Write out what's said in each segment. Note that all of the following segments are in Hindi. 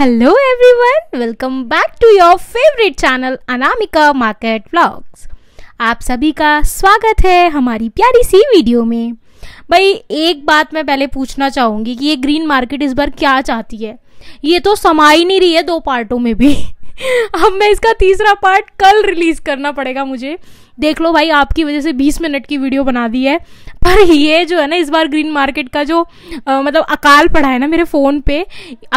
hello everyone welcome back to your favourite channel Anamika market vlogs आप सभी का स्वागत है हमारी प्यारी सी वीडियो में भाई एक बात मैं पहले पूछना चाहूँगी कि ये ग्रीन मार्केट इस बार क्या चाहती है ये तो समा ही नहीं रही है दो पार्टों में भी अब मैं इसका तीसरा पार्ट कल रिलीज़ करना पड़ेगा मुझे देख लो भाई आपकी वजह से 20 मिनट की वीडियो बना दी है पर ये जो है ना इस बार ग्रीन मार्केट का जो आ, मतलब अकाल पड़ा है ना मेरे फ़ोन पे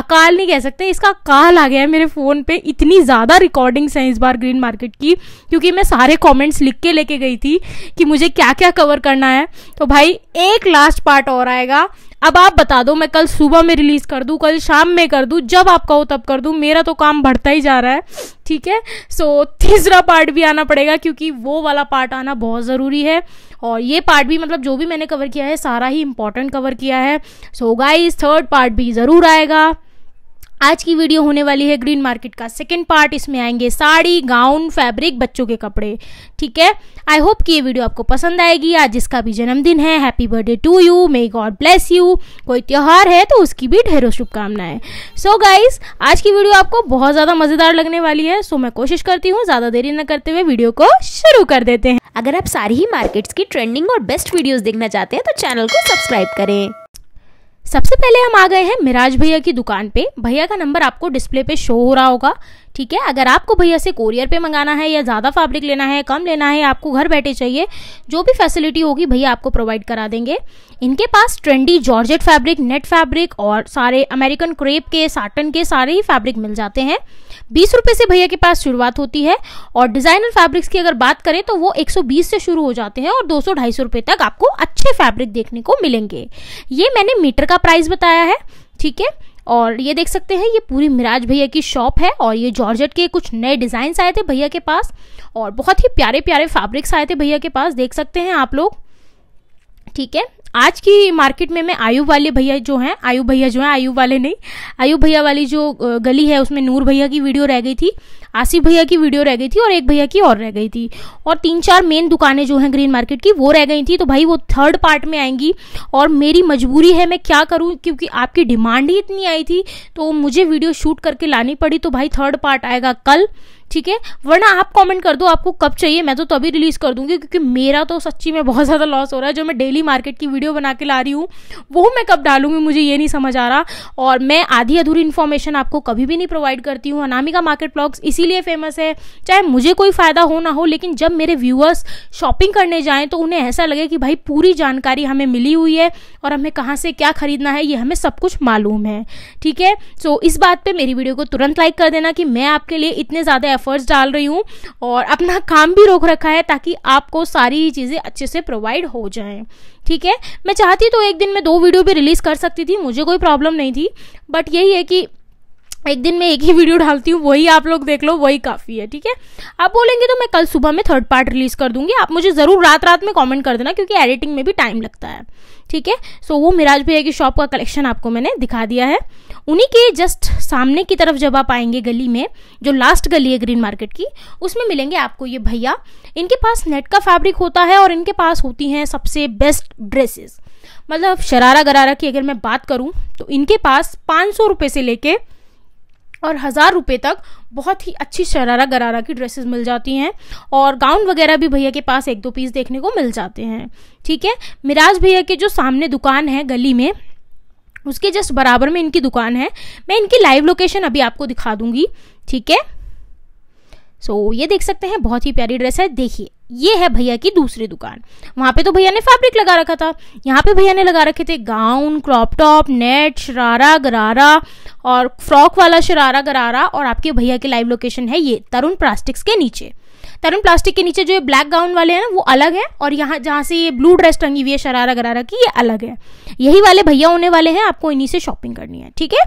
अकाल नहीं कह सकते इसका अकाल आ गया है मेरे फ़ोन पे इतनी ज़्यादा रिकॉर्डिंग्स हैं इस बार ग्रीन मार्केट की क्योंकि मैं सारे कमेंट्स लिख के लेके गई थी कि मुझे क्या क्या कवर करना है तो भाई एक लास्ट पार्ट और आएगा अब आप बता दो मैं कल सुबह में रिलीज कर दूँ कल शाम में कर दूँ जब आप कहो तब कर दूँ मेरा तो काम बढ़ता ही जा रहा है ठीक है सो so, तीसरा पार्ट भी आना पड़ेगा क्योंकि वो वाला पार्ट आना बहुत ज़रूरी है और ये पार्ट भी मतलब जो भी मैंने कवर किया है सारा ही इंपॉर्टेंट कवर किया है सो गाइस थर्ड पार्ट भी ज़रूर आएगा आज की वीडियो होने वाली है ग्रीन मार्केट का सेकेंड पार्ट इसमें आएंगे साड़ी गाउन फैब्रिक बच्चों के कपड़े ठीक है आई होप कि ये वीडियो आपको पसंद आएगी आज जिसका भी जन्मदिन है happy birthday to you may God bless you कोई त्यौहार है तो उसकी भी ढेरों शुभकामनाएं सो गाइज आज की वीडियो आपको बहुत ज़्यादा मज़ेदार लगने वाली है सो so मैं कोशिश करती हूँ ज़्यादा देरी न करते हुए वीडियो को शुरू कर देते हैं अगर आप सारी ही मार्केट्स की ट्रेंडिंग और बेस्ट वीडियोस देखना चाहते हैं तो चैनल को सब्सक्राइब करें सबसे पहले हम आ गए हैं मिराज भैया की दुकान पे भैया का नंबर आपको डिस्प्ले पे शो हो रहा होगा ठीक है अगर आपको भैया से कोरियर पे मंगाना है या ज़्यादा फैब्रिक लेना है कम लेना है आपको घर बैठे चाहिए जो भी फैसिलिटी होगी भैया आपको प्रोवाइड करा देंगे इनके पास trendy georgette fabric net fabric और सारे अमेरिकन क्रेप के साटन के सारे ही फैब्रिक मिल जाते हैं बीस रुपये से भैया के पास शुरुआत होती है और डिज़ाइनर फैब्रिक्स की अगर बात करें तो वो एक से शुरू हो जाते हैं और दो सौ रुपए तक आपको अच्छे फैब्रिक देखने को मिलेंगे ये मैंने मीटर का प्राइस बताया है ठीक है और ये देख सकते हैं ये पूरी मिराज भैया की शॉप है और ये जॉर्जेट के कुछ नए डिज़ाइंस आए थे भैया के पास और बहुत ही प्यारे प्यारे फैब्रिक्स आए थे भैया के पास देख सकते हैं आप लोग ठीक है आज की मार्केट में मैं आयु वाले भैया जो हैं आयु भैया जो हैं आयु वाले नहीं आयु भैया वाली जो गली है उसमें नूर भैया की वीडियो रह गई थी आसिफ भैया की वीडियो रह गई थी और एक भैया की और रह गई थी और तीन चार मेन दुकानें जो हैं ग्रीन मार्केट की वो रह गई थी तो भाई वो थर्ड पार्ट में आएंगी और मेरी मजबूरी है मैं क्या करूँ क्योंकि आपकी डिमांड ही इतनी आई थी तो मुझे वीडियो शूट करके लानी पड़ी तो भाई थर्ड पार्ट आएगा कल ठीक है वरना आप कमेंट कर दो आपको कब चाहिए मैं तो तभी रिलीज़ कर दूंगी क्योंकि मेरा तो सच्ची में बहुत ज़्यादा लॉस हो रहा है जो मैं डेली मार्केट की वीडियो बना के ला रही हूँ वो मैं कब डालूंगी मुझे ये नहीं समझ आ रहा और मैं आधी अधूरी इन्फॉर्मेशन आपको कभी भी नहीं प्रोवाइड करती हूँ अनामिका मार्केट ब्लॉग्स इसी इसीलिए फेमस है चाहे मुझे कोई फ़ायदा हो ना हो लेकिन जब मेरे व्यूअर्स शॉपिंग करने जाएं तो उन्हें ऐसा लगे कि भाई पूरी जानकारी हमें मिली हुई है और हमें कहाँ से क्या खरीदना है ये हमें सब कुछ मालूम है ठीक है सो इस बात पर मेरी वीडियो को तुरंत लाइक कर देना कि मैं आपके लिए इतने ज़्यादा एफर्ट्स डाल रही हूँ और अपना काम भी रोक रखा है ताकि आपको सारी चीज़ें अच्छे से प्रोवाइड हो जाएँ ठीक है मैं चाहती तो एक दिन में दो वीडियो भी रिलीज़ कर सकती थी मुझे कोई प्रॉब्लम नहीं थी बट यही है कि एक दिन मैं एक ही वीडियो डालती हूँ वही आप लोग देख लो वही काफ़ी है ठीक है आप बोलेंगे तो मैं कल सुबह में थर्ड पार्ट रिलीज़ कर दूंगी आप मुझे ज़रूर रात रात में कमेंट कर देना क्योंकि एडिटिंग में भी टाइम लगता है ठीक है सो वो मिराज भैया की शॉप का कलेक्शन आपको मैंने दिखा दिया है उन्हीं के जस्ट सामने की तरफ जब आप आएंगे गली में जो लास्ट गली है ग्रीन मार्केट की उसमें मिलेंगे आपको ये भैया इनके पास नेट का फैब्रिक होता है और इनके पास होती हैं सबसे बेस्ट ड्रेसेस मतलब शरारा गरारा की अगर मैं बात करूँ तो इनके पास पाँच सौ रुपये से लेके और हज़ार रुपये तक बहुत ही अच्छी शरारा गरारा की ड्रेसेस मिल जाती हैं और गाउन वगैरह भी भैया के पास एक दो पीस देखने को मिल जाते हैं ठीक है मिराज भैया के जो सामने दुकान है गली में उसके जस्ट बराबर में इनकी दुकान है मैं इनकी लाइव लोकेशन अभी आपको दिखा दूंगी ठीक है सो so, ये देख सकते हैं बहुत ही प्यारी ड्रेस है देखिए ये है भैया की दूसरी दुकान वहां पे तो भैया ने फैब्रिक लगा रखा था यहाँ पे भैया ने लगा रखे थे gown crop top net sharara gharara और फ्रॉक वाला शरारा गरारा और आपके भैया की लाइव लोकेशन है ये तरुण प्लास्टिक्स के नीचे तरुण प्लास्टिक के नीचे जो ये ब्लैक गाउन वाले हैं वो अलग है और यहाँ जहाँ से ये ब्लू ड्रेस टंगी हुई है शरारा गरारा की ये अलग है यही वाले भैया होने वाले हैं आपको इन्हीं से शॉपिंग करनी है ठीक है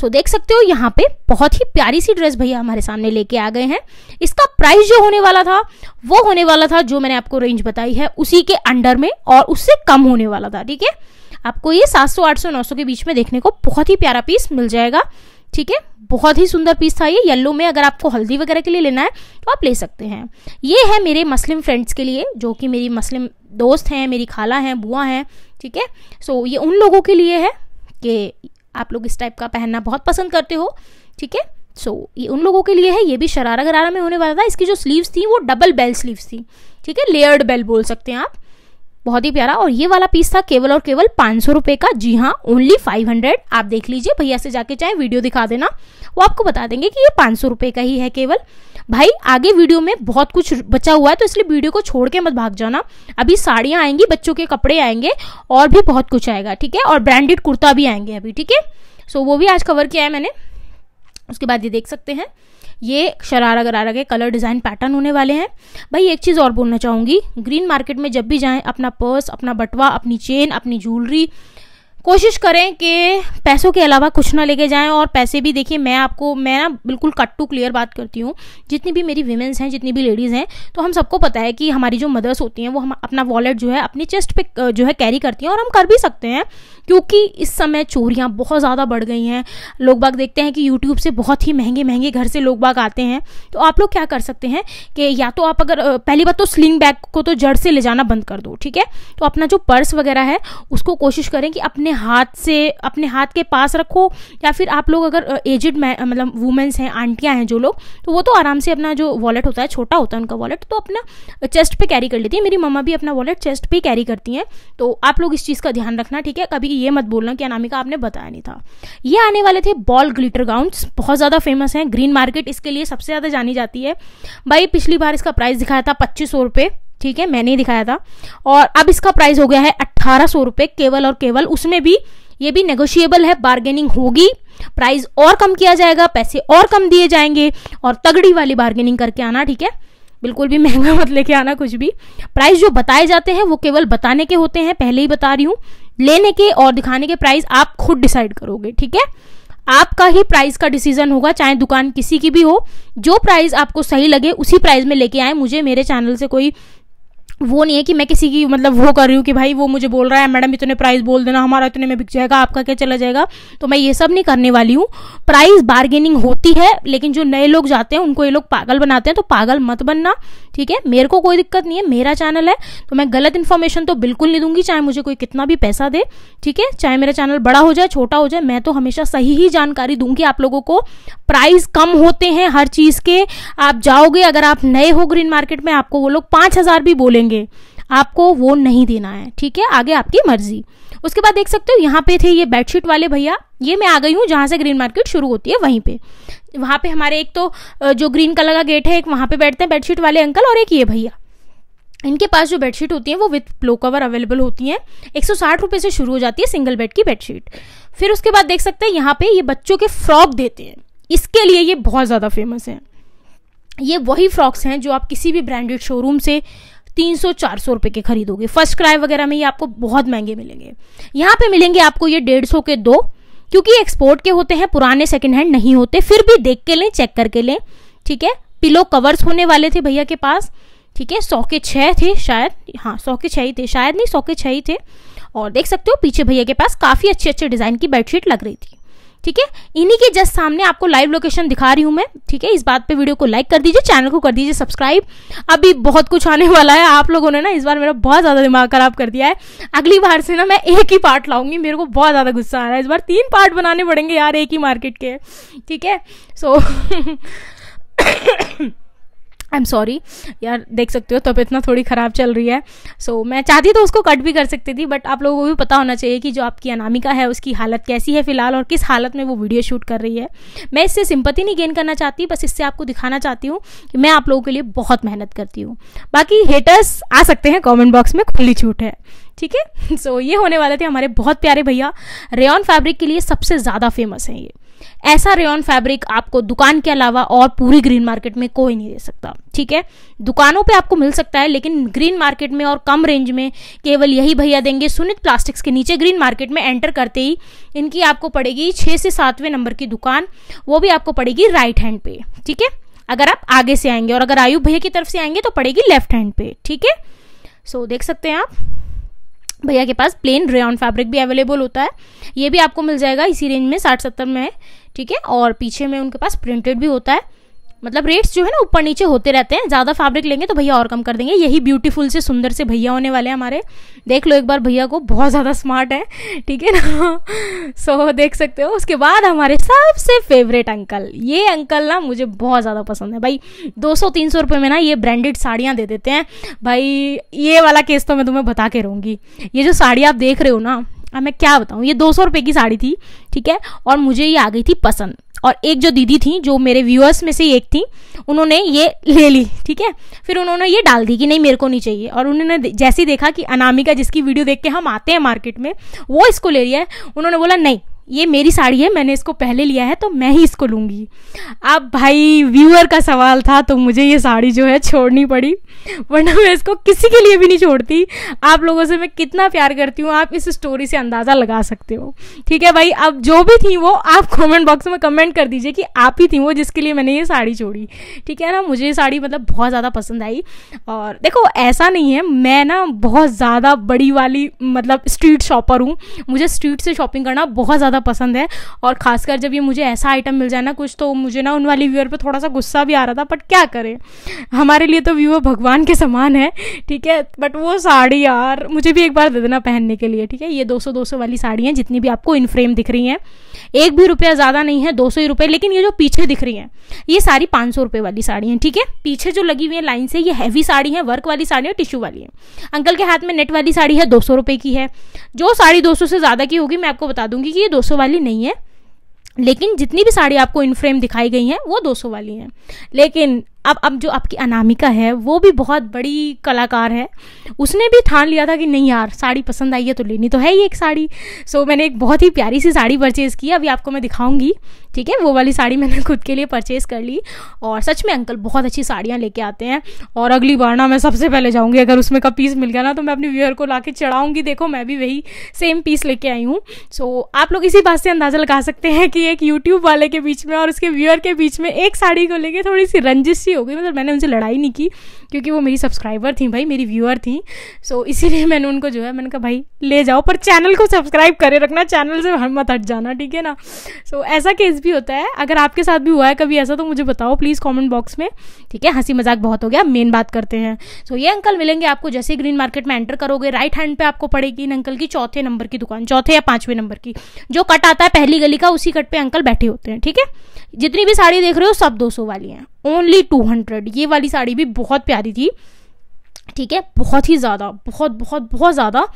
सो देख सकते हो यहाँ पे बहुत ही प्यारी सी ड्रेस भैया हमारे सामने लेके आ गए हैं इसका प्राइस जो होने वाला था वो होने वाला था जो मैंने आपको रेंज बताई है उसी के अंडर में और उससे कम होने वाला था ठीक है आपको ये 700, 800, 900 के बीच में देखने को बहुत ही प्यारा पीस मिल जाएगा ठीक है बहुत ही सुंदर पीस था ये येलो में अगर आपको हल्दी वगैरह के लिए लेना है तो आप ले सकते हैं ये है मेरे मुस्लिम फ्रेंड्स के लिए जो कि मेरी मुस्लिम दोस्त हैं मेरी खाला हैं बुआ हैं ठीक है सो ये उन लोगों के लिए है कि आप लोग इस टाइप का पहनना बहुत पसंद करते हो ठीक है सो so, ये उन लोगों के लिए है ये भी शरारा गरारा में होने वाला था इसकी जो स्लीव्स थी वो डबल बेल स्लीव्स थी ठीक है लेयर्ड बेल बोल सकते हैं आप बहुत ही प्यारा और ये वाला पीस था केवल और केवल पांच सौ रुपए का जी हाँ ओनली फाइव हंड्रेड आप देख लीजिए भैया से जाके चाहे वीडियो दिखा देना वो आपको बता देंगे कि ये पांच सौ रुपए का ही है केवल भाई आगे वीडियो में बहुत कुछ बचा हुआ है तो इसलिए वीडियो को छोड़ के मत भाग जाना अभी साड़ियां आएंगी बच्चों के कपड़े आएंगे और भी बहुत कुछ आएगा ठीक है और ब्रांडेड कुर्ता भी आएंगे अभी ठीक है सो वो भी आज कवर किया है मैंने उसके बाद ये देख सकते हैं ये शरारा गरारा के कलर डिज़ाइन पैटर्न होने वाले हैं भाई एक चीज़ और बोलना चाहूँगी ग्रीन मार्केट में जब भी जाए अपना पर्स अपना बटवा अपनी चेन अपनी ज्वेलरी कोशिश करें कि पैसों के अलावा कुछ ना लेके जाएं और पैसे भी देखिए मैं आपको मैं ना बिल्कुल कट टू क्लियर बात करती हूँ जितनी भी मेरी वीमेंस हैं जितनी भी लेडीज़ हैं तो हम सबको पता है कि हमारी जो मदर्स होती हैं वो हम अपना वॉलेट जो है अपने चेस्ट पे जो है कैरी करती हैं और हम कर भी सकते हैं क्योंकि इस समय चोरियाँ बहुत ज़्यादा बढ़ गई हैं लोग बाग देखते हैं कि यूट्यूब से बहुत ही महंगे महंगे घर से लोग बाग आते हैं तो आप लोग क्या कर सकते हैं कि या तो आप अगर पहली बार तो स्लिंग बैग को तो जड़ से ले जाना बंद कर दो ठीक है तो अपना जो पर्स वगैरह है उसको कोशिश करें कि अपने हाथ से अपने हाथ के पास रखो या फिर आप लोग अगर एजड मतलब वुमेंस हैं आंटियाँ हैं जो लोग तो वो तो आराम से अपना जो वॉलेट होता है छोटा होता है उनका वॉलेट तो अपना चेस्ट पे कैरी कर लेती है मेरी मम्मा भी अपना वॉलेट चेस्ट पे कैरी करती हैं तो आप लोग इस चीज़ का ध्यान रखना ठीक है कभी ये मत बोलना कि अनामिका आपने बताया नहीं था ये आने वाले थे बॉल ग्लिटर गाउंस बहुत ज़्यादा फेमस हैं ग्रीन मार्केट इसके लिए सबसे ज़्यादा जानी जाती है भाई पिछली बार इसका प्राइस दिखाया था पच्चीस सौ रुपये ठीक है मैंने ही दिखाया था और अब इसका प्राइस हो गया है अट्ठारह सौ रुपये केवल और केवल उसमें भी ये भी नेगोशिएबल है बार्गेनिंग होगी प्राइस और कम किया जाएगा पैसे और कम दिए जाएंगे और तगड़ी वाली बार्गेनिंग करके आना ठीक है बिल्कुल भी महंगा मत लेके आना कुछ भी प्राइस जो बताए जाते हैं वो केवल बताने के होते हैं पहले ही बता रही हूँ लेने के और दिखाने के प्राइस आप खुद डिसाइड करोगे ठीक है आपका ही प्राइस का डिसीजन होगा चाहे दुकान किसी की भी हो जो प्राइस आपको सही लगे उसी प्राइस में लेके आए मुझे मेरे चैनल से कोई वो नहीं है कि मैं किसी की मतलब वो कर रही हूँ कि भाई वो मुझे बोल रहा है मैडम इतने प्राइस बोल देना हमारा इतने में बिक जाएगा आपका क्या चला जाएगा तो मैं ये सब नहीं करने वाली हूँ प्राइस बार्गेनिंग होती है लेकिन जो नए लोग जाते हैं उनको ये लोग पागल बनाते हैं तो पागल मत बनना ठीक है मेरे को कोई दिक्कत नहीं है मेरा चैनल है तो मैं गलत इन्फॉर्मेशन तो बिल्कुल नहीं दूंगी चाहे मुझे कोई कितना भी पैसा दे ठीक है चाहे मेरा चैनल बड़ा हो जाए छोटा हो जाए मैं तो हमेशा सही ही जानकारी दूंगी आप लोगों को प्राइस कम होते हैं हर चीज़ के आप जाओगे अगर आप नए हो ग्रीन मार्केट में आपको वो लोग पाँच भी बोल बोलेंगे आपको वो नहीं देना है ठीक है आगे आपकी मर्जी उसके बाद देख सकते हो यहाँ पे थे ये बेडशीट वाले भैया ये मैं आ गई हूँ जहाँ से ग्रीन मार्केट शुरू होती है वहीं पे वहाँ पे हमारे एक तो जो ग्रीन कलर का गेट है एक वहाँ पे बैठते हैं बेडशीट वाले अंकल और एक ये भैया इनके पास जो बेडशीट होती है वो विथ प्लो कवर अवेलेबल होती हैं एक सौ से शुरू हो जाती है सिंगल बेड की बेडशीट फिर उसके बाद देख सकते हैं यहाँ पे ये बच्चों के फ्रॉक देते हैं इसके लिए ये बहुत ज़्यादा फेमस है ये वही फ्रॉक्स हैं जो आप किसी भी ब्रांडेड शोरूम से तीन सौ चार सौ रुपये के खरीदोगे फर्स्ट क्राई वगैरह में ये आपको बहुत महंगे मिलेंगे यहाँ पे मिलेंगे आपको ये डेढ़ सौ के दो क्योंकि एक्सपोर्ट के होते हैं पुराने सेकेंड हैंड नहीं होते फिर भी देख के लें चेक करके लें ठीक है पिलो कवर्स होने वाले थे भैया के पास ठीक है सौ के छह थे शायद हाँ सौ के छह ही थे शायद नहीं सौ के छह ही थे और देख सकते हो पीछे भैया के पास काफ़ी अच्छे अच्छे डिज़ाइन की बेडशीट लग रही थी ठीक है इन्हीं के जस्ट सामने आपको लाइव लोकेशन दिखा रही हूँ मैं ठीक है इस बात पे वीडियो को लाइक कर दीजिए चैनल को कर दीजिए सब्सक्राइब अभी बहुत कुछ आने वाला है आप लोगों ने ना इस बार मेरा बहुत ज़्यादा दिमाग खराब कर दिया है अगली बार से ना मैं एक ही पार्ट लाऊंगी मेरे को बहुत ज़्यादा गुस्सा आ रहा है इस बार तीन पार्ट बनाने पड़ेंगे यार एक ही मार्केट के ठीक है सो आई एम सॉरी यार देख सकते हो तब तो ना थोड़ी ख़राब चल रही है सो so, मैं चाहती तो उसको कट भी कर सकती थी बट आप लोगों को भी पता होना चाहिए कि जो आपकी अनामिका है उसकी हालत कैसी है फिलहाल और किस हालत में वो वीडियो शूट कर रही है मैं इससे सिंपति नहीं गेन करना चाहती बस इससे आपको दिखाना चाहती हूँ कि मैं आप लोगों के लिए बहुत मेहनत करती हूँ बाकी हेटर्स आ सकते हैं कॉमेंट बॉक्स में खुली छूट है ठीक है सो ये होने वाले थे हमारे बहुत प्यारे भैया रेन फैब्रिक के लिए सबसे ज़्यादा फेमस हैं ये ऐसा रेयन फैब्रिक आपको दुकान के अलावा और पूरी ग्रीन मार्केट में कोई नहीं दे सकता ठीक है दुकानों पे आपको मिल सकता है लेकिन ग्रीन मार्केट में और कम रेंज में केवल यही भैया देंगे सुनित प्लास्टिक्स के नीचे ग्रीन मार्केट में एंटर करते ही इनकी आपको पड़ेगी छः से सातवें नंबर की दुकान वो भी आपको पड़ेगी राइट हैंड पे ठीक है अगर आप आगे से आएंगे और अगर आयु भैया की तरफ से आएंगे तो पड़ेगी लेफ्ट हैंड पे ठीक है सो देख सकते हैं आप भैया के पास प्लेन रेन फैब्रिक भी अवेलेबल होता है ये भी आपको मिल जाएगा इसी रेंज में साठ सत्तर में है ठीक है और पीछे में उनके पास प्रिंटेड भी होता है मतलब रेट्स जो है ना ऊपर नीचे होते रहते हैं ज़्यादा फैब्रिक लेंगे तो भैया और कम कर देंगे यही ब्यूटीफुल से सुंदर से भैया होने वाले हैं हमारे देख लो एक बार भैया को बहुत ज़्यादा स्मार्ट है ठीक है ना सो so, देख सकते हो उसके बाद हमारे सबसे फेवरेट अंकल ये अंकल ना मुझे बहुत ज़्यादा पसंद है भाई दो सौ तीन सौ रुपये में ना ये ब्रांडेड साड़ियाँ दे देते हैं भाई ये वाला केस तो मैं तुम्हें बता के रहूँगी ये जो साड़ी आप देख रहे हो ना अब मैं क्या बताऊँ ये दो सौ रुपये की साड़ी थी ठीक है और मुझे ये आ गई थी पसंद और एक जो दीदी थी जो मेरे व्यूअर्स में से एक थी उन्होंने ये ले ली ठीक है फिर उन्होंने ये डाल दी कि नहीं मेरे को नहीं चाहिए और उन्होंने जैसे ही देखा कि अनामिका जिसकी वीडियो देख के हम आते हैं मार्केट में वो इसको ले रही है उन्होंने बोला नहीं ये मेरी साड़ी है मैंने इसको पहले लिया है तो मैं ही इसको लूँगी अब भाई व्यूअर का सवाल था तो मुझे ये साड़ी जो है छोड़नी पड़ी वरना मैं इसको किसी के लिए भी नहीं छोड़ती आप लोगों से मैं कितना प्यार करती हूँ आप इस स्टोरी से अंदाज़ा लगा सकते हो ठीक है भाई अब जो भी थी वो आप कमेंट बॉक्स में कमेंट कर दीजिए कि आप ही थी वो जिसके लिए मैंने ये साड़ी छोड़ी ठीक है ना मुझे ये साड़ी मतलब बहुत ज़्यादा पसंद आई और देखो ऐसा नहीं है मैं ना बहुत ज़्यादा बड़ी वाली मतलब स्ट्रीट शॉपर हूँ मुझे स्ट्रीट से शॉपिंग करना बहुत ज़्यादा ज़्यादा पसंद है और ख़ासकर जब ये मुझे ऐसा आइटम मिल जाए ना कुछ तो मुझे ना उन वाली व्यूअर पर थोड़ा सा गुस्सा भी आ रहा था बट क्या करें हमारे लिए तो व्यूअर भगवान के समान है ठीक है बट वो साड़ी यार मुझे भी एक बार दे देना पहनने के लिए ठीक है ये दो सौ वाली साड़ी हैं जितनी भी आपको इन फ्रेम दिख रही हैं एक भी रुपया ज़्यादा नहीं है दो सौ ही रुपये लेकिन ये जो पीछे दिख रही हैं ये सारी पाँच सौ रुपये वाली साड़ी हैं ठीक है पीछे जो लगी हुई है लाइन से ये हैवी साड़ी है वर्क वाली साड़ी और टिश्यू वाली है अंकल के हाथ में नेट वाली साड़ी है दो सौ रुपये की है जो साड़ी दो सौ से ज़्यादा की होगी मैं आपको बता दूंगी कि ये दो 200 वाली नहीं है लेकिन जितनी भी साड़ी आपको इन फ्रेम दिखाई गई हैं वो 200 वाली हैं लेकिन अब अब जो आपकी अनामिका है वो भी बहुत बड़ी कलाकार है उसने भी ठान लिया था कि नहीं यार साड़ी पसंद आई है तो लेनी तो है ही एक साड़ी सो so, मैंने एक बहुत ही प्यारी सी साड़ी परचेज़ की अभी आपको मैं दिखाऊंगी ठीक है वो वाली साड़ी मैंने खुद के लिए परचेज़ कर ली और सच में अंकल बहुत अच्छी साड़ियाँ लेके आते हैं और अगली बार ना मैं सबसे पहले जाऊँगी अगर उसमें का पीस मिल गया ना तो मैं अपने व्यूअर को ला चढ़ाऊंगी देखो मैं भी वही सेम पीस लेके आई हूँ सो आप लोग इसी बात से अंदाज़ा लगा सकते हैं कि एक यूट्यूब वाले के बीच में और उसके व्यूअर के बीच में एक साड़ी को लेकर थोड़ी सी रंजिश दोस्ती हो गई मतलब मैंने उनसे लड़ाई नहीं की क्योंकि वो मेरी सब्सक्राइबर थी भाई मेरी व्यूअर थी सो so, इसीलिए मैंने उनको जो है मैंने कहा भाई ले जाओ पर चैनल को सब्सक्राइब करे रखना चैनल से हर मत हट जाना ठीक है ना सो so, ऐसा केस भी होता है अगर आपके साथ भी हुआ है कभी ऐसा तो मुझे बताओ प्लीज़ कॉमेंट बॉक्स में ठीक है हंसी मजाक बहुत हो गया मेन बात करते हैं सो so, ये अंकल मिलेंगे आपको जैसे ग्रीन मार्केट में एंटर करोगे राइट हैंड पे आपको पड़ेगी इन अंकल की चौथे नंबर की दुकान चौथे या पांचवें नंबर की जो कट आता है पहली गली का उसी कट पर अंकल बैठे होते हैं ठीक है जितनी भी साड़ी देख रहे हो सब दो वाली हैं ओनली टू ये वाली साड़ी भी बहुत प्यारी प्यारी थी ठीक है बहुत ही ज़्यादा बहुत बहुत बहुत ज़्यादा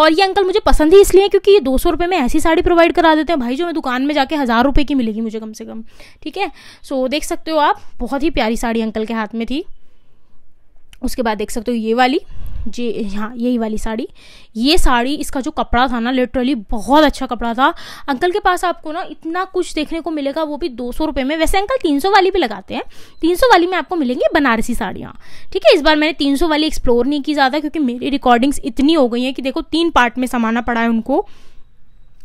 और ये अंकल मुझे पसंद ही इसलिए क्योंकि ये दो सौ रुपये में ऐसी साड़ी प्रोवाइड करा देते हैं भाई जो मैं दुकान में जाके हज़ार रुपये की मिलेगी मुझे कम से कम ठीक है सो देख सकते हो आप बहुत ही प्यारी साड़ी अंकल के हाथ में थी उसके बाद देख सकते हो ये वाली जी हाँ यही वाली साड़ी ये साड़ी इसका जो कपड़ा था ना लिटरली बहुत अच्छा कपड़ा था अंकल के पास आपको ना इतना कुछ देखने को मिलेगा वो भी दो सौ रुपये में वैसे अंकल तीन सौ वाली भी लगाते हैं तीन सौ वाली में आपको मिलेंगी बनारसी साड़ियाँ ठीक है इस बार मैंने तीन सौ वाली एक्सप्लोर नहीं की ज़्यादा क्योंकि मेरी रिकॉर्डिंग्स इतनी हो गई हैं कि देखो तीन पार्ट में समाना पड़ा है उनको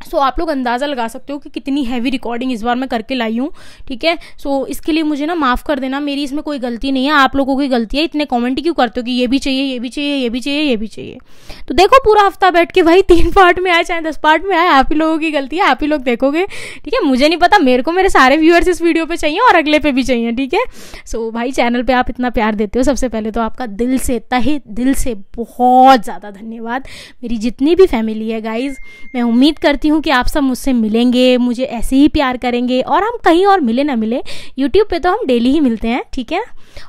सो so, आप लोग अंदाज़ा लगा सकते हो कि कितनी हैवी रिकॉर्डिंग इस बार मैं करके लाई हूँ ठीक है सो so, इसके लिए मुझे ना माफ़ कर देना मेरी इसमें कोई गलती नहीं है आप लोगों की गलती है इतने कमेंट क्यों करते हो कि ये भी चाहिए ये भी चाहिए ये भी चाहिए ये भी चाहिए तो देखो पूरा हफ्ता बैठ के भाई तीन पार्ट में आए चाहे दस पार्ट में आए आप ही लोगों की गलती है आप ही लोग देखोगे ठीक है मुझे नहीं पता मेरे को मेरे सारे व्यूअर्स इस वीडियो पर चाहिए और अगले पे भी चाहिए ठीक है सो भाई चैनल पर आप इतना प्यार देते हो सबसे पहले तो आपका दिल से तहे दिल से बहुत ज़्यादा धन्यवाद मेरी जितनी भी फैमिली है गाइज मैं उम्मीद करती हूँ कि आप सब मुझसे मिलेंगे मुझे ऐसे ही प्यार करेंगे और हम कहीं और मिले ना मिले यूट्यूब पे तो हम डेली ही मिलते हैं ठीक है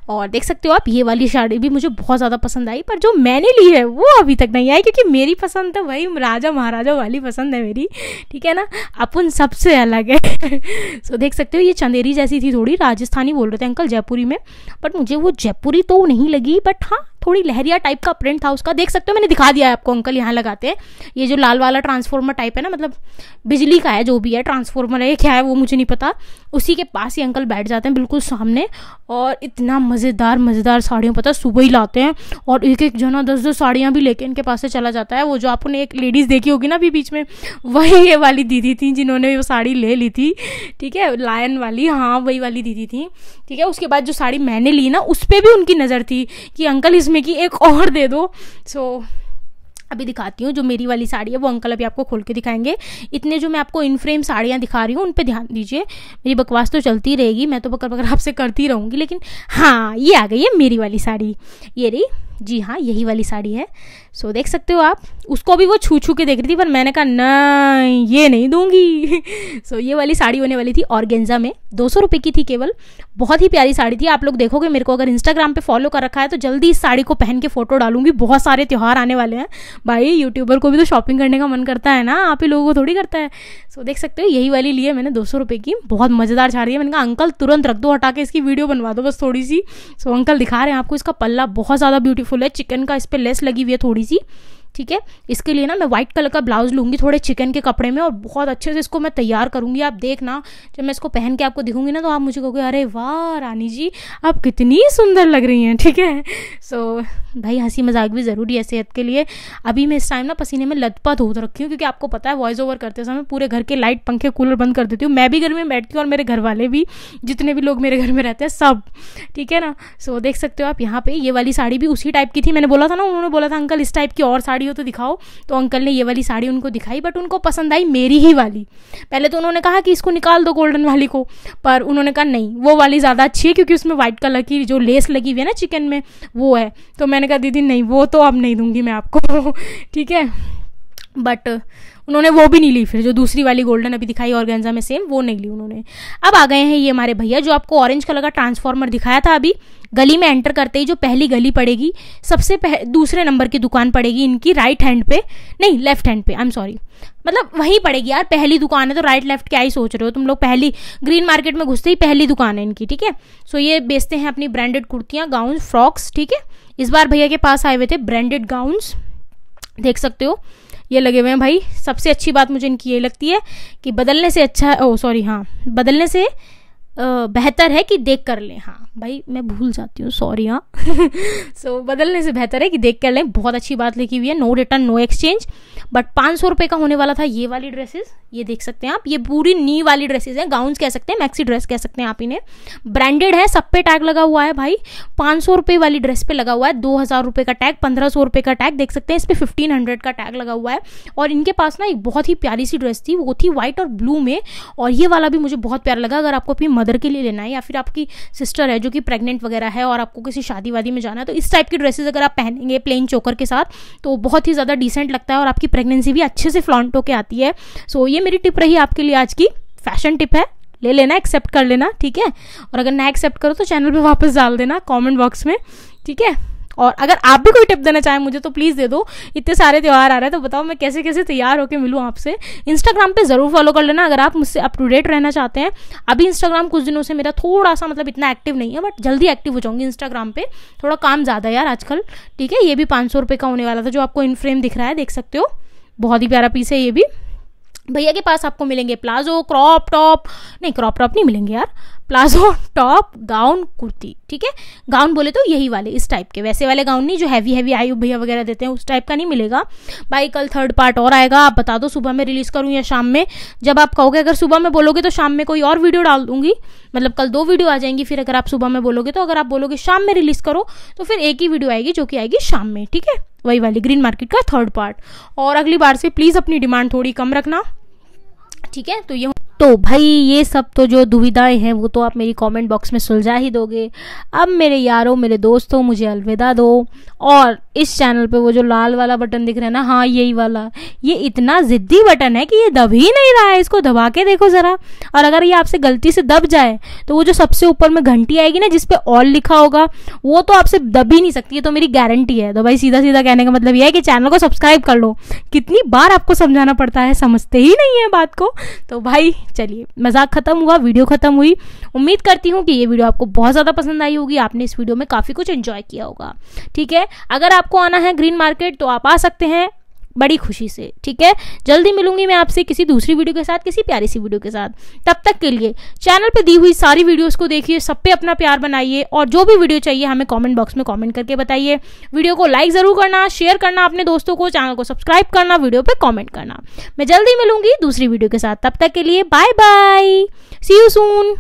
और देख सकते हो आप ये वाली साड़ी भी मुझे बहुत ज़्यादा पसंद आई पर जो मैंने ली है वो अभी तक नहीं आई क्योंकि मेरी पसंद तो वही राजा महाराजा वाली पसंद है मेरी ठीक है ना अपन सबसे अलग है सो so, देख सकते हो ये चंदेरी जैसी थी थोड़ी राजस्थानी बोल रहे थे अंकल जयपुरी में बट मुझे वो जयपुरी तो नहीं लगी बट हाँ थोड़ी लहरिया टाइप का प्रिंट था उसका देख सकते हो मैंने दिखा दिया है आपको अंकल यहाँ लगाते हैं ये जो लाल वाला ट्रांसफॉर्मर टाइप है ना मतलब बिजली का है जो भी है ट्रांसफॉर्मर है क्या है वो मुझे नहीं पता उसी के पास ही अंकल बैठ जाते हैं बिल्कुल सामने और इतना मज़ेदार मज़ेदार साड़ियों पता सुबह ही लाते हैं और एक एक ना दस दस साड़ियाँ भी लेके इनके पास से चला जाता है वो जो आपने एक लेडीज़ देखी होगी ना अभी बीच में वही ये वाली दीदी थी जिन्होंने वो साड़ी ले ली थी ठीक है लायन वाली हाँ वही वाली दीदी थी ठीक है उसके बाद जो साड़ी मैंने ली ना उस पर भी उनकी नज़र थी कि अंकल इसमें की एक और दे दो सो so, अभी दिखाती हूँ जो मेरी वाली साड़ी है वो अंकल अभी आपको खोल के दिखाएंगे इतने जो मैं आपको इन फ्रेम साड़ियाँ दिखा रही हूँ उन पर ध्यान दीजिए मेरी बकवास तो चलती रहेगी मैं तो बकर बकर आपसे करती रहूँगी लेकिन हाँ ये आ गई है मेरी वाली साड़ी ये रही जी हाँ यही वाली साड़ी है सो देख सकते हो आप उसको भी वो छू छू के देख रही थी पर मैंने कहा ना ये नहीं दूंगी सो ये वाली साड़ी होने वाली थी ऑर्गेन्जा में दो सौ रुपये की थी केवल बहुत ही प्यारी साड़ी थी आप लोग देखोगे मेरे को अगर इंस्टाग्राम पे फॉलो कर रखा है तो जल्दी इस साड़ी को पहन के फोटो डालूंगी बहुत सारे त्यौहार आने वाले हैं भाई यूट्यूबर को भी तो शॉपिंग करने का मन करता है ना आप ही लोगों को थोड़ी करता है सो देख सकते हो यही वाली ली है मैंने दो सौ की बहुत मज़ेदार साड़ी है मैंने कहा अंकल तुरंत रख दो हटा के इसकी वीडियो बनवा दो बस थोड़ी सी सो अंकल दिखा रहे हैं आपको इसका पल्ला बहुत ज़्यादा ब्यूटीफुल फुल है चिकन का इस पर लेस लगी हुई है थोड़ी सी ठीक है इसके लिए ना मैं व्हाइट कलर का ब्लाउज लूँगी थोड़े चिकन के कपड़े में और बहुत अच्छे से इसको मैं तैयार करूंगी आप देखना जब मैं इसको पहन के आपको दिखूँगी ना तो आप मुझे कहोगे अरे वाह रानी जी आप कितनी सुंदर लग रही हैं ठीक है सो so, भाई हंसी मजाक भी ज़रूरी है सेहत के लिए अभी मैं इस टाइम ना पसीने में लतपत हो रखी हूँ क्योंकि आपको पता है वॉइस ओवर करते समय पूरे घर के लाइट पंखे कूलर बंद कर देती हूँ मैं भी घर में बैठती हूँ और मेरे घर वाले भी जितने भी लोग मेरे घर में रहते हैं सब ठीक है ना सो देख सकते हो आप यहाँ पे ये वाली साड़ी भी उसी टाइप की थी मैंने बोला था ना उन्होंने बोला था अंकल इस टाइप की और साड़ी साड़ी हो तो दिखाओ तो अंकल ने ये वाली साड़ी उनको दिखाई बट उनको पसंद आई मेरी ही वाली पहले तो उन्होंने कहा कि इसको निकाल दो गोल्डन वाली को पर उन्होंने कहा नहीं वो वाली ज़्यादा अच्छी है क्योंकि उसमें व्हाइट कलर की जो लेस लगी हुई है ना चिकन में वो है तो मैंने कहा दीदी नहीं वो तो अब नहीं दूंगी मैं आपको ठीक है बट उन्होंने वो भी नहीं ली फिर जो दूसरी वाली गोल्डन अभी दिखाई और में सेम वो नहीं ली उन्होंने अब आ गए हैं ये हमारे भैया जो आपको ऑरेंज कलर का ट्रांसफार्मर दिखाया था अभी गली में एंटर करते ही जो पहली गली पड़ेगी सबसे पह, दूसरे नंबर की दुकान पड़ेगी इनकी राइट हैंड पे नहीं लेफ्ट हैंड पे आई एम सॉरी मतलब वहीं पड़ेगी यार पहली दुकान है तो राइट लेफ्ट क्या ही सोच रहे हो तुम लोग पहली ग्रीन मार्केट में घुसते ही पहली दुकान है इनकी ठीक है सो ये बेचते हैं अपनी ब्रांडेड कुर्तियाँ गाउन फ्रॉक्स ठीक है इस बार भैया के पास आए हुए थे ब्रांडेड गाउन्स देख सकते हो ये लगे हुए हैं भाई सबसे अच्छी बात मुझे इनकी ये लगती है कि बदलने से अच्छा ओ oh, सॉरी हाँ बदलने से बेहतर है कि देख कर लें हाँ भाई मैं भूल जाती हूँ सॉरी हाँ सो so, बदलने से बेहतर है कि देख कर लें बहुत अच्छी बात लिखी हुई है no return no exchange but पाँच सौ रुपये का होने वाला था ये वाली ड्रेसेस ये देख सकते हैं आप ये पूरी नी वाली ड्रेसेस हैं गाउन कह सकते हैं मैक्सी ड्रेस कह सकते हैं आप इन्हें ब्रांडेड है सब पे टैग लगा हुआ है भाई पाँच सौ रुपये वाली ड्रेस पे लगा हुआ है दो हज़ार रुपये का टैग पंद्रह सौ रुपये का टैग देख सकते हैं इस पर फिफ्टीन हंड्रेड का टैग लगा हुआ है और इनके पास ना एक बहुत ही प्यारी सी ड्रेस थी वो थी व्हाइट और ब्लू में और ये वाला भी मुझे बहुत प्यारा लगा अगर आपको अपनी मदर के लिए लेना है या फिर आपकी सिस्टर है जो कि प्रेगनेंट वगैरह है और आपको किसी शादी वादी में जाना है तो इस टाइप की ड्रेसेज अगर आप पहनेंगे प्लेन चोकर के साथ तो बहुत ही ज़्यादा डिसेंट लगता है और आपकी प्रेगनेंसी भी अच्छे से फ्लॉन्ट होकर आती है सो ये मेरी टिप रही आपके लिए आज की फैशन टिप है ले लेना एक्सेप्ट कर लेना ठीक है और अगर ना एक्सेप्ट करो तो चैनल पे वापस डाल देना कमेंट बॉक्स में ठीक है और अगर आप भी कोई टिप देना चाहें मुझे तो प्लीज़ दे दो इतने सारे त्यौहार आ रहे हैं तो बताओ मैं कैसे कैसे तैयार होकर मिलूँ आपसे इंस्टाग्राम पे ज़रूर फॉलो कर लेना अगर आप मुझसे अप टू डेट रहना चाहते हैं अभी इंस्टाग्राम कुछ दिनों से मेरा थोड़ा सा मतलब इतना एक्टिव नहीं है बट जल्दी एक्टिव हो जाऊँगी इंस्टाग्राम पर थोड़ा काम ज़्यादा यार आजकल ठीक है ये भी पाँच सौ का होने वाला था जो आपको इन फ्रेम दिख रहा है देख सकते हो बहुत ही प्यारा पीस है ये भी भैया के पास आपको मिलेंगे प्लाजो क्रॉप टॉप नहीं क्रॉप टॉप नहीं मिलेंगे यार प्लाजो टॉप गाउन कुर्ती ठीक है गाउन बोले तो यही वाले इस टाइप के वैसे वाले गाउन नहीं जो हैवी हैवी आयु भैया वगैरह देते हैं उस टाइप का नहीं मिलेगा भाई कल थर्ड पार्ट और आएगा आप बता दो सुबह में रिलीज़ करूँ या शाम में जब आप कहोगे अगर सुबह में बोलोगे तो शाम में कोई और वीडियो डाल दूंगी मतलब कल दो वीडियो आ जाएंगी फिर अगर आप सुबह में बोलोगे तो अगर आप बोलोगे शाम में रिलीज़ करो तो फिर एक ही वीडियो आएगी जो कि आएगी शाम में ठीक है वही वाली ग्रीन मार्केट का थर्ड पार्ट और अगली बार से प्लीज़ अपनी डिमांड थोड़ी कम रखना ठीक है तो ये तो भाई ये सब तो जो दुविधाएं हैं वो तो आप मेरी कमेंट बॉक्स में सुलझा ही दोगे अब मेरे यारों मेरे दोस्तों मुझे अलविदा दो और इस चैनल पे वो जो लाल वाला बटन दिख रहा है ना हाँ यही वाला ये इतना ज़िद्दी बटन है कि ये दब ही नहीं रहा है इसको दबा के देखो ज़रा और अगर ये आपसे गलती से दब जाए तो वो जो सबसे ऊपर में घंटी आएगी ना जिसपे ऑल लिखा होगा वो तो आपसे दब ही नहीं सकती ये तो मेरी गारंटी है तो भाई सीधा सीधा कहने का मतलब यह है कि चैनल को सब्सक्राइब कर लो कितनी बार आपको समझाना पड़ता है समझते ही नहीं है बात को तो भाई चलिए मजाक खत्म हुआ वीडियो खत्म हुई उम्मीद करती हूँ कि ये वीडियो आपको बहुत ज़्यादा पसंद आई होगी आपने इस वीडियो में काफ़ी कुछ एंजॉय किया होगा ठीक है अगर आपको आना है ग्रीन मार्केट तो आप आ सकते हैं बड़ी खुशी से ठीक है जल्दी मिलूंगी मैं आपसे किसी दूसरी वीडियो के साथ किसी प्यारी सी वीडियो के साथ तब तक के लिए चैनल पे दी हुई सारी वीडियोस को देखिए सब पे अपना प्यार बनाइए और जो भी वीडियो चाहिए हमें कमेंट बॉक्स में कमेंट करके बताइए वीडियो को लाइक ज़रूर करना शेयर करना अपने दोस्तों को चैनल को सब्सक्राइब करना वीडियो पर कॉमेंट करना मैं जल्दी मिलूंगी दूसरी वीडियो के साथ तब तक के लिए bye bye see you soon